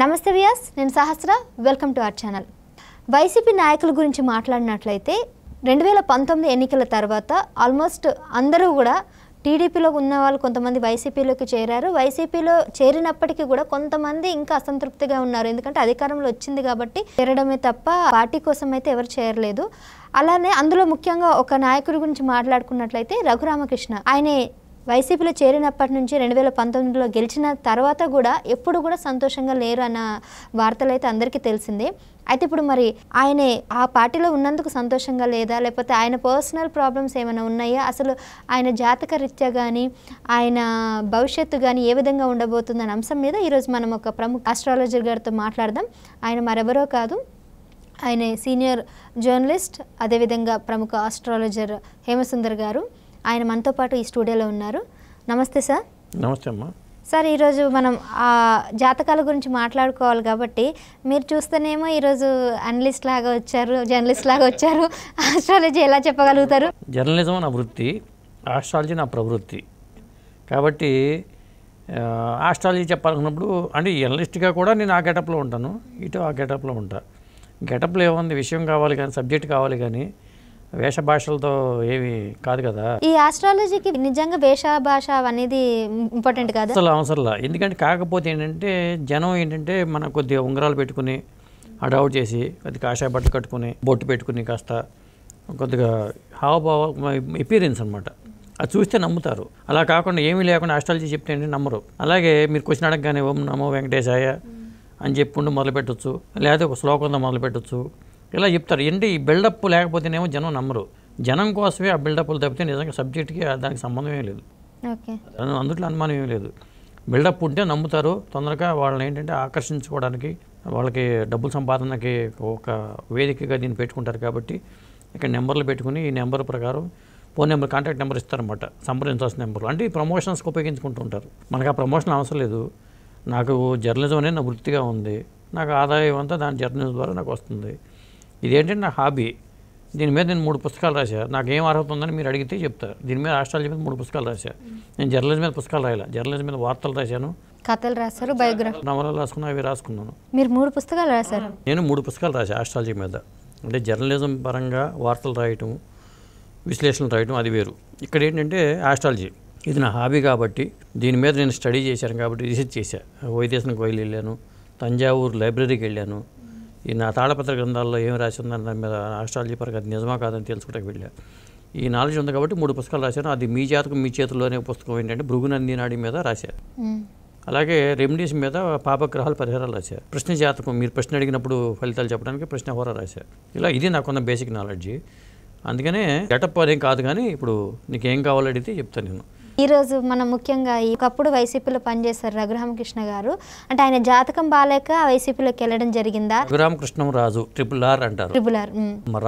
నమస్తే వ్యాస్ నేను Sahasra welcome to our channel YCP నాయకుల గురించి మాట్లాడినట్లయితే రెండు వేల పంతొమ్మిది ఎన్నికల తర్వాత ఆల్మోస్ట్ అందరూ కూడా టీడీపీలో ఉన్న వాళ్ళు కొంతమంది వైసీపీలోకి చేరారు వైసీపీలో చేరినప్పటికీ కూడా కొంతమంది ఇంకా అసంతృప్తిగా ఉన్నారు ఎందుకంటే అధికారంలో వచ్చింది కాబట్టి చేరడమే తప్ప పార్టీ కోసం అయితే ఎవరు చేరలేదు అలానే అందులో ముఖ్యంగా ఒక నాయకుడి గురించి మాట్లాడుకున్నట్లయితే రఘురామకృష్ణ ఆయన వైసీపీలో చేరినప్పటి నుంచి రెండు వేల పంతొమ్మిదిలో గెలిచిన తర్వాత కూడా ఎప్పుడు కూడా సంతోషంగా లేరు అన్న వార్తలు అయితే అందరికీ తెలిసిందే అయితే ఇప్పుడు మరి ఆయనే ఆ పార్టీలో ఉన్నందుకు సంతోషంగా లేదా లేకపోతే ఆయన పర్సనల్ ప్రాబ్లమ్స్ ఏమైనా ఉన్నాయా అసలు ఆయన జాతక రీత్యా కానీ ఆయన భవిష్యత్తు కానీ ఏ విధంగా అనే అంశం మీద ఈరోజు మనం ఒక ప్రముఖ ఆస్ట్రాలజర్ గారితో మాట్లాడదాం ఆయన మరెవరో కాదు ఆయన సీనియర్ జర్నలిస్ట్ అదేవిధంగా ప్రముఖ ఆస్ట్రాలజర్ హేమసుందర్ గారు ఆయన మనతో పాటు ఈ స్టూడియోలో ఉన్నారు నమస్తే సార్ నమస్తే అమ్మా సార్ ఈరోజు మనం ఆ జాతకాల గురించి మాట్లాడుకోవాలి కాబట్టి మీరు చూస్తేనేమో ఈరోజు అనలిస్ట్ లాగా వచ్చారు జర్నలిస్ట్ లాగా వచ్చారు ఆస్ట్రాలజీ ఎలా చెప్పగలుగుతారు జర్నలిజం నా వృత్తి ఆస్ట్రాలజీ నా ప్రవృత్తి కాబట్టి ఆస్ట్రాలజీ చెప్పాలనుకున్నప్పుడు అంటే జర్నలిస్ట్గా కూడా నేను ఆ గెటప్లో ఉంటాను ఇటు ఆ గెటప్లో ఉంటా గెటప్లో ఏముంది విషయం కావాలి కానీ సబ్జెక్ట్ కావాలి కానీ వేషభాషలతో భాషలతో ఏవి కాదు కదా ఈ ఆస్ట్రాలజీకి నిజంగా వేష భాష అనేది ఇంపార్టెంట్ కాదు అసలు అవసరంలా ఎందుకంటే కాకపోతే ఏంటంటే జనం ఏంటంటే మన కొద్దిగా ఉంగరాలు పెట్టుకుని అడౌట్ చేసి అది కాషాయ బట్టలు కట్టుకుని బొట్టు పెట్టుకుని కాస్త కొద్దిగా హావభావ ఎపీరియన్స్ అనమాట అది చూస్తే నమ్ముతారు అలా కాకుండా ఏమీ లేకుండా ఆస్ట్రాలజీ చెప్తే ఏంటంటే నమ్మరు అలాగే మీరు క్వశ్చన్ అడగగానే ఓం నమో వెంకటేశాయ అని చెప్పుకుంటూ మొదలు పెట్టచ్చు లేదా ఒక శ్లోకంతో మొదలు పెట్టచ్చు ఇలా చెప్తారు ఏంటి ఈ బిల్డప్ లేకపోతేనేమో జనం నమ్మరు జనం కోసమే ఆ బిల్డప్లు తప్పితే నిజంగా సబ్జెక్ట్కి దానికి సంబంధమే లేదు అందుట్లో అనుమానం ఏం లేదు బిల్డప్ ఉంటే నమ్ముతారు తొందరగా వాళ్ళని ఏంటంటే ఆకర్షించుకోవడానికి వాళ్ళకి డబ్బులు సంపాదనకి ఒక వేదికగా దీన్ని పెట్టుకుంటారు కాబట్టి ఇక్కడ నెంబర్లు పెట్టుకుని ఈ నెంబర్ ప్రకారం ఫోన్ నెంబర్ కాంటాక్ట్ నెంబర్ ఇస్తారనమాట సంప్రదించాల్సిన నెంబర్లు అంటే ఈ ప్రమోషన్స్కి ఉపయోగించుకుంటూ ఉంటారు మనకు ఆ ప్రమోషన్ అవసరం లేదు నాకు జర్నలిజం అనేది నా వృత్తిగా ఉంది నాకు ఆదాయం అంతా దాని జర్నలిజం ద్వారా నాకు వస్తుంది ఇదేంటంటే నా హాబీ దీని మీద నేను మూడు పుస్తకాలు రాశాను నాకు ఏం అర్హత ఉందని మీరు అడిగితే చెప్తారు దీని మీద రాష్ట్రాల మీద మూడు పుస్తకాలు రాశాను నేను జర్నలిజం మీద పుస్తకాలు రాయాల జర్నలిజం మీద వార్తలు రాశాను కథలు రాశారు బయోగ్రఫీ నవలలు రాసుకున్నా అవి రాసుకున్నాను మీరు మూడు పుస్తకాలు రాశారు నేను మూడు పుస్తకాలు రాశాను ఆస్ట్రాలజీ మీద అంటే జర్నలిజం పరంగా వార్తలు రాయటం విశ్లేషణలు రాయటం అది వేరు ఇక్కడ ఏంటంటే ఆస్ట్రాలజీ ఇది నా హాబీ కాబట్టి దీని మీద నేను స్టడీ చేశాను కాబట్టి రీసెర్చ్ చేశాను వైదేశం కోయిలు వెళ్ళాను తంజావూరు లైబ్రరీకి వెళ్ళాను ఈ నా తాళపత్ర గ్రంథాల్లో ఏం రాసిందని దాని మీద చెప్పారు కదా నిజమా కాదని తెలుసుకోవడానికి వెళ్ళా ఈ నాలెడ్జ్ ఉంది కాబట్టి మూడు పుస్తకాలు రాశాను అది మీ జాతకం మీ చేతుల్లోనే పుస్తకం ఏంటంటే భృగునంది నాడి మీద రాశారు అలాగే రెమెడీస్ మీద పాపగ్రహాలు పరిహారాలు రాశారు ప్రశ్న జాతకం మీరు ప్రశ్న అడిగినప్పుడు ఫలితాలు చెప్పడానికి ప్రశ్న హోరా రాశారు ఇలా ఇది నాకున్న బేసిక్ నాలెడ్జ్ అందుకనే గెటప్ అదేం కాదు కానీ ఇప్పుడు నీకేం కావాలో అడిగితే చెప్తాను నేను ఈరోజు మనం ముఖ్యంగా ఒకప్పుడు వైసీపీలో పనిచేశారు రఘురామకృష్ణ గారు అంటే ఆయన జాతకం బాలేక వైసీపీలోకి వెళ్ళడం జరిగిందా రఘురామకృష్ణం రాజు ట్రిపుల్ ఆర్ అంటారు ట్రిపుల్ ఆర్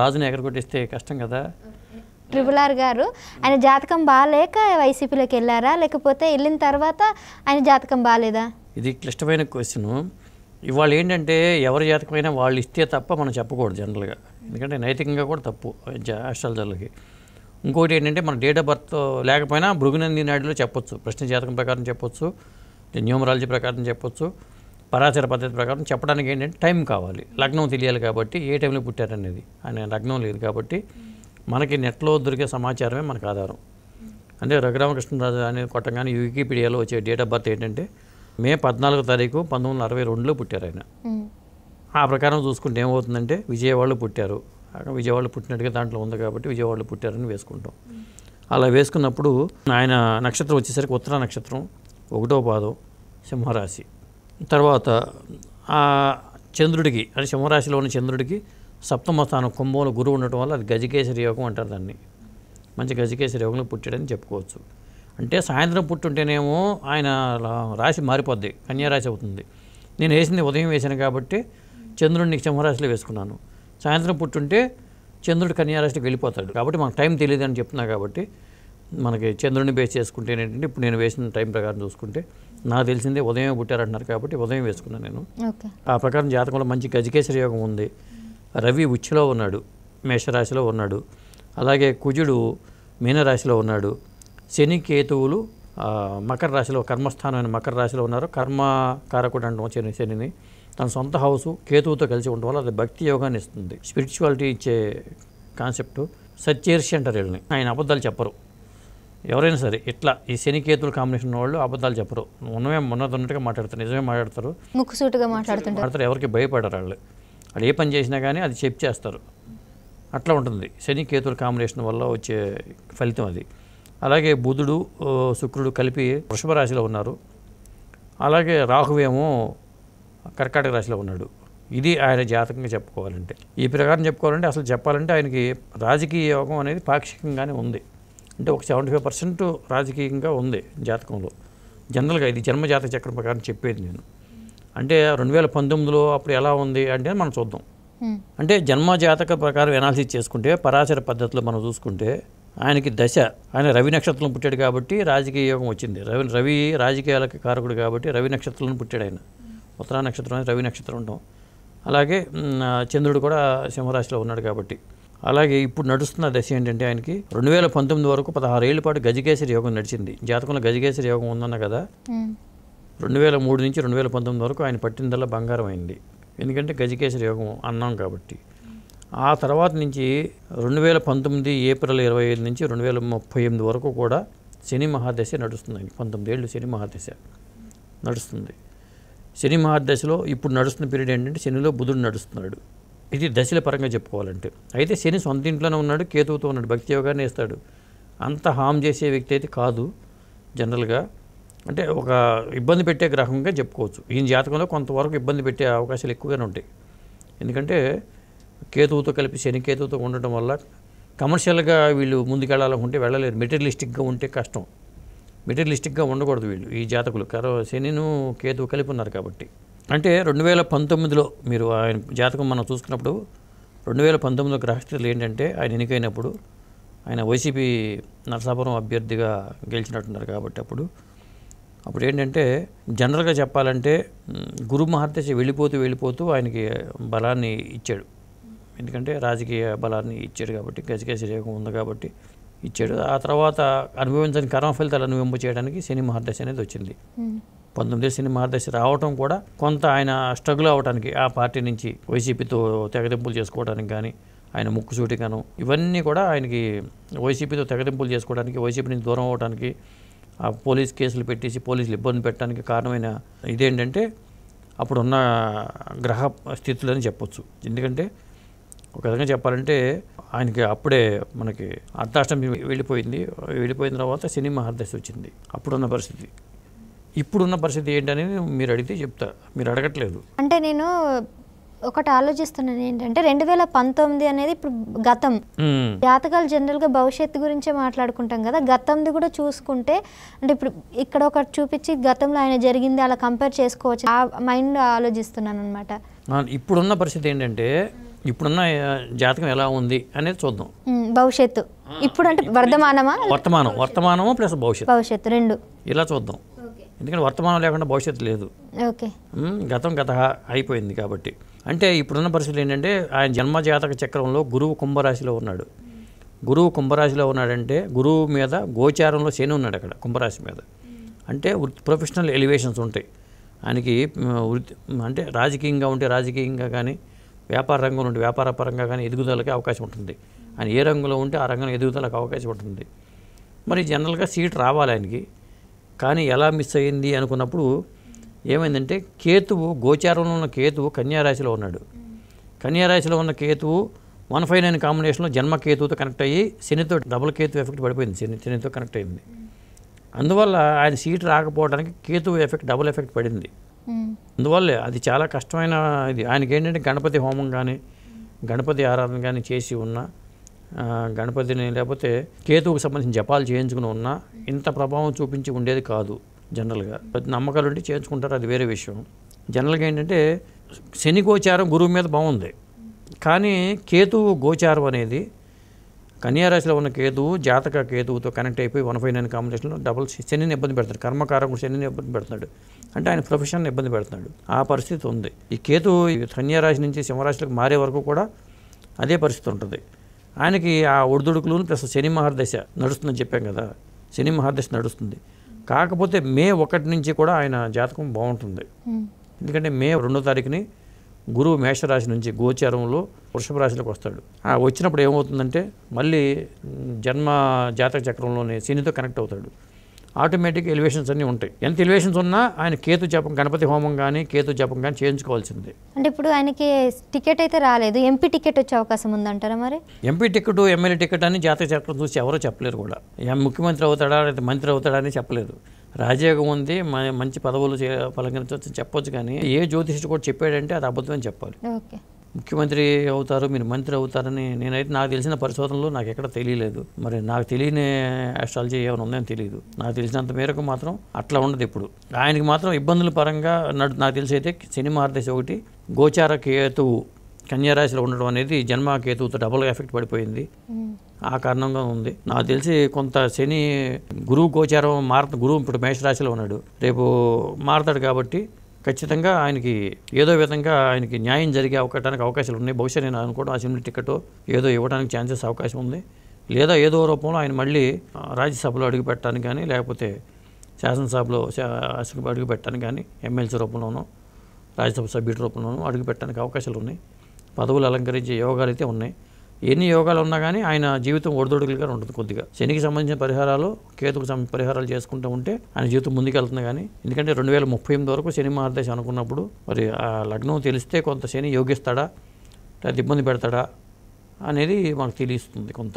రాజుని ఎక్కడ కొట్టిస్తే కష్టం కదా ట్రిపుల్ ఆర్ గారు ఆయన జాతకం బాలేక వైసీపీలోకి వెళ్ళారా లేకపోతే వెళ్ళిన తర్వాత ఆయన జాతకం బాలేదా ఇది క్లిష్టమైన క్వశ్చన్ ఇవాళ ఏంటంటే ఎవరి జాతకమైనా వాళ్ళు ఇస్తే తప్ప మనం చెప్పకూడదు జనరల్గా ఎందుకంటే నైతికంగా కూడా తప్పు ఆస్ట్రాలజర్లకి ఇంకోటి ఏంటంటే మన డేట్ ఆఫ్ బర్త్ లేకపోయినా భృగునంది నాయుడులో చెప్పొచ్చు ప్రశ్న జాతకం ప్రకారం చెప్పొచ్చు న్యూమరాలజీ ప్రకారం చెప్పొచ్చు పరాచర పద్ధతి ప్రకారం చెప్పడానికి ఏంటంటే టైం కావాలి లగ్నం తెలియాలి కాబట్టి ఏ టైంలో పుట్టారనేది ఆయన లగ్నం లేదు కాబట్టి మనకి నెట్లో దొరికే సమాచారమే మనకు ఆధారం అంటే రఘురామకృష్ణరాజు అనేది కొట్టంగానే వికీపీడియాలో వచ్చే డేట్ ఆఫ్ బర్త్ ఏంటంటే మే పద్నాలుగో తారీఖు పంతొమ్మిది వందల అరవై రెండులో పుట్టారు ఆయన ఆ ప్రకారం చూసుకుంటే ఏమవుతుందంటే విజయవాడలో పుట్టారు అక్కడ విజయవాడలో పుట్టినట్టుగా దాంట్లో ఉంది కాబట్టి విజయవాడలో పుట్టారని వేసుకుంటాం అలా వేసుకున్నప్పుడు ఆయన నక్షత్రం వచ్చేసరికి ఉత్తర నక్షత్రం ఒకటో పాదం సింహరాశి తర్వాత చంద్రుడికి అంటే సింహరాశిలో ఉన్న చంద్రుడికి సప్తమ స్థానం కుంభంలో గురువు ఉండటం వల్ల అది గజకేశ్వరి యోగం అంటారు దాన్ని మంచి గజకేశ్వరి యోగంలో పుట్టాడని చెప్పుకోవచ్చు అంటే సాయంత్రం పుట్టుంటేనేమో ఆయన రాశి మారిపోద్ది కన్యారాశి అవుతుంది నేను వేసింది ఉదయం వేసాను కాబట్టి చంద్రుడిని సింహరాశిలో వేసుకున్నాను సాయంత్రం పుట్టుంటే చంద్రుడు కన్యారాశికి వెళ్ళిపోతాడు కాబట్టి మనకు టైం తెలియదు అని చెప్తున్నా కాబట్టి మనకి చంద్రుడిని బేస్ చేసుకుంటే ఏంటంటే ఇప్పుడు నేను వేసిన టైం ప్రకారం చూసుకుంటే నాకు తెలిసిందే ఉదయం పుట్టారంటున్నారు కాబట్టి ఉదయం వేసుకున్నాను నేను ఆ ప్రకారం జాతకంలో మంచి గజకేశ్వర యోగం ఉంది రవి ఉచ్చిలో ఉన్నాడు మేషరాశిలో ఉన్నాడు అలాగే కుజుడు మీనరాశిలో ఉన్నాడు శని కేతువులు మకర రాశిలో కర్మస్థానమైన మకర రాశిలో ఉన్నారు కర్మ కారకుడు అంటాం శని శనిని తన సొంత హౌసు కేతువుతో కలిసి ఉండడం వల్ల అది భక్తి యోగాన్ని ఇస్తుంది స్పిరిచువాలిటీ ఇచ్చే కాన్సెప్ట్ సత్యర్షి అంటారు వీళ్ళని ఆయన అబద్ధాలు చెప్పరు ఎవరైనా సరే ఇట్లా ఈ శనికేతుల కాంబినేషన్ వాళ్ళు అబద్ధాలు చెప్పరు ఉన్నమే ఉన్నదన్నట్టుగా మాట్లాడతారు నిజమే మాట్లాడతారు ముక్కుసూటుగా మాట్లాడుతుంటారు మాట్లాడతారు ఎవరికి భయపడరు వాళ్ళు వాళ్ళు ఏ పని చేసినా కానీ అది చెప్ చేస్తారు అట్లా ఉంటుంది శనికేతుల కాంబినేషన్ వల్ల వచ్చే ఫలితం అది అలాగే బుధుడు శుక్రుడు కలిపి వృషభ రాశిలో ఉన్నారు అలాగే రాహువేమో కర్కాటక రాశిలో ఉన్నాడు ఇది ఆయన జాతకంగా చెప్పుకోవాలంటే ఈ ప్రకారం చెప్పుకోవాలంటే అసలు చెప్పాలంటే ఆయనకి రాజకీయ యోగం అనేది పాక్షికంగానే ఉంది అంటే ఒక సెవెంటీ ఫైవ్ పర్సెంట్ రాజకీయంగా ఉంది జాతకంలో జనరల్గా ఇది జన్మజాతక చక్రం ప్రకారం చెప్పేది నేను అంటే రెండు వేల పంతొమ్మిదిలో అప్పుడు ఎలా ఉంది అంటే మనం చూద్దాం అంటే జన్మజాతక ప్రకారం ఎనాలిసిస్ చేసుకుంటే పరాశర పద్ధతిలో మనం చూసుకుంటే ఆయనకి దశ ఆయన రవి నక్షత్రం పుట్టాడు కాబట్టి రాజకీయ యోగం వచ్చింది రవి రవి రాజకీయాలకు కారకుడు కాబట్టి రవి నక్షత్రం పుట్టాడు ఆయన ఉత్తరా నక్షత్రం రవి నక్షత్రం ఉంటాం అలాగే చంద్రుడు కూడా సింహరాశిలో ఉన్నాడు కాబట్టి అలాగే ఇప్పుడు నడుస్తున్న దశ ఏంటంటే ఆయనకి రెండు వేల పంతొమ్మిది వరకు పదహారు ఏళ్ళ పాటు గజకేసరి యోగం నడిచింది జాతకంలో గజకేసరి యోగం ఉందన్న కదా రెండు వేల మూడు నుంచి రెండు వేల పంతొమ్మిది వరకు ఆయన పట్టిందల్లా బంగారం అయింది ఎందుకంటే గజకేసరి యోగం అన్నాం కాబట్టి ఆ తర్వాత నుంచి రెండు వేల పంతొమ్మిది ఏప్రిల్ ఇరవై ఐదు నుంచి రెండు వేల ముప్పై ఎనిమిది వరకు కూడా శని మహాదశ నడుస్తుంది పంతొమ్మిది ఏళ్ళు శని మహాదశ నడుస్తుంది శని మహాదశలో ఇప్పుడు నడుస్తున్న పీరియడ్ ఏంటంటే శనిలో బుధుడు నడుస్తున్నాడు ఇది దశల పరంగా చెప్పుకోవాలంటే అయితే శని సొంత ఇంట్లోనే ఉన్నాడు కేతువుతో ఉన్నాడు భక్తి యోగాన్ని ఇస్తాడు అంత హామ్ చేసే వ్యక్తి అయితే కాదు జనరల్గా అంటే ఒక ఇబ్బంది పెట్టే గ్రహంగా చెప్పుకోవచ్చు ఈయన జాతకంలో కొంతవరకు ఇబ్బంది పెట్టే అవకాశాలు ఎక్కువగానే ఉంటాయి ఎందుకంటే కేతువుతో కలిపి శని కేతువుతో ఉండటం వల్ల కమర్షియల్గా వీళ్ళు ముందుకెళ్ళాలనుకుంటే వెళ్ళలేరు మెటీరియలిస్టిక్గా ఉంటే కష్టం మెటీరియలిస్టిక్గా ఉండకూడదు వీళ్ళు ఈ జాతకులు కరో శనిను కేతు కలిపి ఉన్నారు కాబట్టి అంటే రెండు వేల పంతొమ్మిదిలో మీరు ఆయన జాతకం మనం చూసుకున్నప్పుడు రెండు వేల పంతొమ్మిదిలో గ్రహస్థితులు ఏంటంటే ఆయన ఎన్నికైనప్పుడు ఆయన వైసీపీ నరసాపురం అభ్యర్థిగా గెలిచినట్టున్నారు కాబట్టి అప్పుడు అప్పుడు ఏంటంటే జనరల్గా చెప్పాలంటే గురు మహర్దశ వెళ్ళిపోతూ వెళ్ళిపోతూ ఆయనకి బలాన్ని ఇచ్చాడు ఎందుకంటే రాజకీయ బలాన్ని ఇచ్చాడు కాబట్టి గజగజ రేఖ ఉంది కాబట్టి ఇచ్చాడు ఆ తర్వాత అనుభవించని కర్మ ఫలితాలు అనుభవింప చేయడానికి శని మహర్దశ అనేది వచ్చింది పంతొమ్మిది శని మహర్దశ రావటం కూడా కొంత ఆయన స్ట్రగుల్ అవ్వడానికి ఆ పార్టీ నుంచి వైసీపీతో తెగదింపులు చేసుకోవడానికి కానీ ఆయన ముక్కు ముక్కుసూటిగాను ఇవన్నీ కూడా ఆయనకి వైసీపీతో తెగదింపులు చేసుకోవడానికి వైసీపీ నుంచి దూరం అవ్వడానికి ఆ పోలీస్ కేసులు పెట్టేసి పోలీసులు ఇబ్బంది పెట్టడానికి కారణమైన ఇదేంటంటే అప్పుడున్న గ్రహ స్థితులని చెప్పొచ్చు ఎందుకంటే ఒక విధంగా చెప్పాలంటే ఆయనకి అప్పుడే మనకి అర్ధాష్టమి వెళ్ళిపోయింది వెళ్ళిపోయిన తర్వాత సినిమా మహర్దశ వచ్చింది అప్పుడున్న పరిస్థితి ఇప్పుడున్న పరిస్థితి ఏంటని మీరు అడిగితే చెప్తా మీరు అడగట్లేదు అంటే నేను ఒకటి ఆలోచిస్తున్నాను ఏంటంటే రెండు వేల పంతొమ్మిది అనేది ఇప్పుడు గతం జాతకాలు జనరల్గా భవిష్యత్తు గురించే మాట్లాడుకుంటాం కదా గతంది కూడా చూసుకుంటే అంటే ఇప్పుడు ఇక్కడ ఒకటి చూపించి గతంలో ఆయన జరిగింది అలా కంపేర్ చేసుకోవచ్చు ఆ మైండ్ ఆలోచిస్తున్నాను అనమాట ఇప్పుడున్న పరిస్థితి ఏంటంటే ఇప్పుడున్న జాతకం ఎలా ఉంది అనేది చూద్దాం భవిష్యత్తు ఇప్పుడు అంటే వర్ధమానమా వర్తమానం వర్తమానము ప్లస్ భవిష్యత్తు భవిష్యత్తు రెండు ఇలా చూద్దాం ఎందుకంటే వర్తమానం లేకుండా భవిష్యత్తు లేదు ఓకే గతం గత అయిపోయింది కాబట్టి అంటే ఇప్పుడున్న పరిస్థితులు ఏంటంటే ఆయన జన్మ జాతక చక్రంలో గురువు కుంభరాశిలో ఉన్నాడు గురువు కుంభరాశిలో ఉన్నాడంటే గురువు మీద గోచారంలో శని ఉన్నాడు అక్కడ కుంభరాశి మీద అంటే ప్రొఫెషనల్ ఎలివేషన్స్ ఉంటాయి ఆయనకి అంటే రాజకీయంగా ఉంటే రాజకీయంగా కానీ వ్యాపార రంగం నుండి వ్యాపార పరంగా కానీ ఎదుగుదలకి అవకాశం ఉంటుంది ఆయన ఏ రంగంలో ఉంటే ఆ రంగంలో ఎదుగుదలకు అవకాశం ఉంటుంది మరి జనరల్గా సీట్ రావాలి ఆయనకి కానీ ఎలా మిస్ అయ్యింది అనుకున్నప్పుడు ఏమైందంటే కేతువు గోచారంలో ఉన్న కేతువు కన్యారాశిలో ఉన్నాడు కన్యారాశిలో ఉన్న కేతువు వన్ ఫైవ్ నైన్ కాంబినేషన్లో జన్మ కేతువుతో కనెక్ట్ అయ్యి శనితో డబుల్ కేతు ఎఫెక్ట్ పడిపోయింది శని శనితో కనెక్ట్ అయింది అందువల్ల ఆయన సీట్ రాకపోవడానికి కేతువు ఎఫెక్ట్ డబుల్ ఎఫెక్ట్ పడింది అందువల్లే అది చాలా కష్టమైన ఇది ఆయనకి ఏంటంటే గణపతి హోమం కానీ గణపతి ఆరాధన కానీ చేసి ఉన్నా గణపతిని లేకపోతే కేతువుకు సంబంధించిన జపాలు చేయించుకుని ఉన్నా ఇంత ప్రభావం చూపించి ఉండేది కాదు జనరల్గా నమ్మకాలు ఉండి చేయించుకుంటారు అది వేరే విషయం జనరల్గా ఏంటంటే శని గోచారం గురువు మీద బాగుంది కానీ కేతువు గోచారం అనేది కన్యారాశిలో ఉన్న కేతువు జాతక కేతువుతో కనెక్ట్ అయిపోయి వన్ ఫైవ్ నైన్ కాంబినేషన్లో డబుల్ శనిని ఇబ్బంది పెడతాడు కూడా శనిని ఇబ్బంది పెడతాడు అంటే ఆయన ప్రొఫెషన్ ఇబ్బంది పెడుతున్నాడు ఆ పరిస్థితి ఉంది ఈ కేతువు కన్యారాశి నుంచి సింహరాశిలోకి మారే వరకు కూడా అదే పరిస్థితి ఉంటుంది ఆయనకి ఆ ఒడిదుడుకులు ప్లస్ శని మహర్దశ నడుస్తుందని చెప్పాం కదా శని మహర్దశ నడుస్తుంది కాకపోతే మే ఒకటి నుంచి కూడా ఆయన జాతకం బాగుంటుంది ఎందుకంటే మే రెండో తారీఖుని గురువు మేషరాశి నుంచి గోచారంలో వృషభ రాశిలోకి వస్తాడు వచ్చినప్పుడు ఏమవుతుందంటే మళ్ళీ జన్మ జాతక చక్రంలోనే శనితో కనెక్ట్ అవుతాడు ఆటోమేటిక్ ఎలివేషన్స్ అన్నీ ఉంటాయి ఎంత ఎలివేషన్స్ ఉన్నా ఆయన కేతు జపం గణపతి హోమం కానీ కేతు జపం కానీ చేయించుకోవాల్సిందే అంటే ఇప్పుడు ఆయనకి టికెట్ అయితే రాలేదు ఎంపీ టికెట్ వచ్చే అవకాశం ఉందంటారా మరి ఎంపీ టికెట్ ఎమ్మెల్యే టికెట్ అని జాతీయ చక్రం చూసి ఎవరో చెప్పలేరు కూడా ముఖ్యమంత్రి అవుతాడా లేదా మంత్రి అవుతాడా అని చెప్పలేదు రాజయోగం ఉంది మంచి పదవులు పలకరించవచ్చు చెప్పొచ్చు కానీ ఏ జ్యోతిషుడు కూడా చెప్పాడంటే అది అబద్ధం అని చెప్పాలి ముఖ్యమంత్రి అవుతారు మీరు మంత్రి అవుతారని నేనైతే నాకు తెలిసిన పరిశోధనలు నాకు ఎక్కడ తెలియలేదు మరి నాకు తెలియని ఆస్ట్రాలజీ ఏమైనా ఉందని తెలియదు నాకు తెలిసినంత మేరకు మాత్రం అట్లా ఉండదు ఇప్పుడు ఆయనకి మాత్రం ఇబ్బందుల పరంగా నాకు తెలిసి అయితే శని మార్దేశ్ ఒకటి గోచార కేతువు కన్యారాశిలో ఉండడం అనేది జన్మకేతువుతో డబుల్గా ఎఫెక్ట్ పడిపోయింది ఆ కారణంగా ఉంది నాకు తెలిసి కొంత శని గురువు గోచారం మారుతు గురువు ఇప్పుడు మేషరాశిలో ఉన్నాడు రేపు మారతాడు కాబట్టి ఖచ్చితంగా ఆయనకి ఏదో విధంగా ఆయనకి న్యాయం జరిగే అవకాశానికి అవకాశాలు ఉన్నాయి బహుశా నేను అనుకోవడం అసెంబ్లీ టికెట్ ఏదో ఇవ్వడానికి ఛాన్సెస్ అవకాశం ఉంది లేదా ఏదో రూపంలో ఆయన మళ్ళీ రాజ్యసభలో అడుగు పెట్టడానికి కానీ లేకపోతే శాసనసభలో అడుగు పెట్టడానికి కానీ ఎమ్మెల్సీ రూపంలోనూ రాజ్యసభ సభ్యుడి రూపంలోనూ అడుగు పెట్టడానికి అవకాశాలు ఉన్నాయి పదవులు అలంకరించే యోగాలు అయితే ఉన్నాయి ఎన్ని యోగాలు ఉన్నా కానీ ఆయన జీవితం ఒడిదొడుగులుగా ఉంటుంది కొద్దిగా శనికి సంబంధించిన పరిహారాలు కేతుకు పరిహారాలు చేసుకుంటూ ఉంటే ఆయన జీవితం ముందుకెళ్తుంది కానీ ఎందుకంటే రెండు వేల ముప్పై ఎనిమిది వరకు శని మహారదేశ్ అనుకున్నప్పుడు మరి ఆ లగ్నం తెలిస్తే కొంత శని యోగిస్తాడా లేదా ఇబ్బంది పెడతాడా అనేది మనకు తెలియస్తుంది కొంత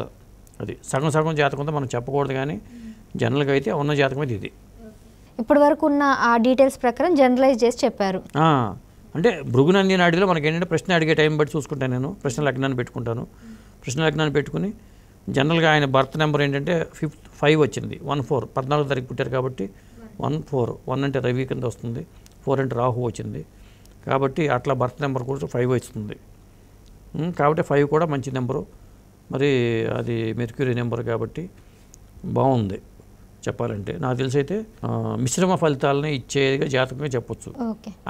అది సగం సగం జాతకంతో మనం చెప్పకూడదు కానీ జనరల్గా అయితే ఉన్న జాతకం అయితే ఇది ఇప్పటి వరకు ఉన్న ఆ డీటెయిల్స్ ప్రకారం జనరలైజ్ చేసి చెప్పారు అంటే భృగునంది నాడిలో మనకి ఏంటంటే ప్రశ్న అడిగే టైం బట్టి చూసుకుంటాను నేను ప్రశ్న లగ్నాన్ని పెట్టుకుంటాను ప్రశ్న లగ్నాన్ని పెట్టుకుని జనరల్గా ఆయన బర్త్ నెంబర్ ఏంటంటే ఫిఫ్త్ ఫైవ్ వచ్చింది వన్ ఫోర్ పద్నాలుగు తారీఖు పుట్టారు కాబట్టి వన్ ఫోర్ వన్ అంటే రవి కింద వస్తుంది ఫోర్ అంటే రాహు వచ్చింది కాబట్టి అట్లా బర్త్ నెంబర్ కూడా ఫైవ్ వస్తుంది కాబట్టి ఫైవ్ కూడా మంచి నెంబరు మరి అది మెర్క్యూరీ నెంబర్ కాబట్టి బాగుంది చెప్పాలంటే నాకు తెలిసి అయితే మిశ్రమ ఫలితాలని ఇచ్చేదిగా జాతకంగా చెప్పొచ్చు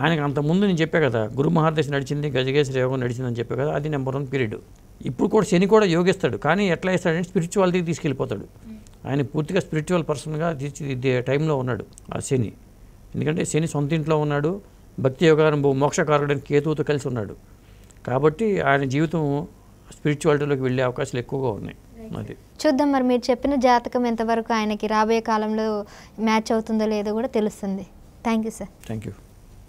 ఆయనకు అంత ముందు నేను చెప్పా కదా గురు మహాదశ నడిచింది గజగేశ్వర యోగం అని చెప్పా కదా అది నెంబర్ వన్ పీరియడ్ ఇప్పుడు కూడా శని కూడా యోగిస్తాడు కానీ ఎట్లా వేస్తాడంటే స్పిరిచువాలిటీకి తీసుకెళ్ళిపోతాడు ఆయన పూర్తిగా స్పిరిచువల్ పర్సన్గా తీర్చిదిద్దే టైంలో ఉన్నాడు ఆ శని ఎందుకంటే శని సొంత ఇంట్లో ఉన్నాడు భక్తి యోగారంభం మోక్షకారుడని కేతువుతో కలిసి ఉన్నాడు కాబట్టి ఆయన జీవితం స్పిరిచువాలిటీలోకి వెళ్ళే అవకాశాలు ఎక్కువగా ఉన్నాయి చూద్దాం మరి మీరు చెప్పిన జాతకం ఎంతవరకు ఆయనకి రాబోయే కాలంలో మ్యాచ్ అవుతుందో లేదో కూడా తెలుస్తుంది thank you sir thank you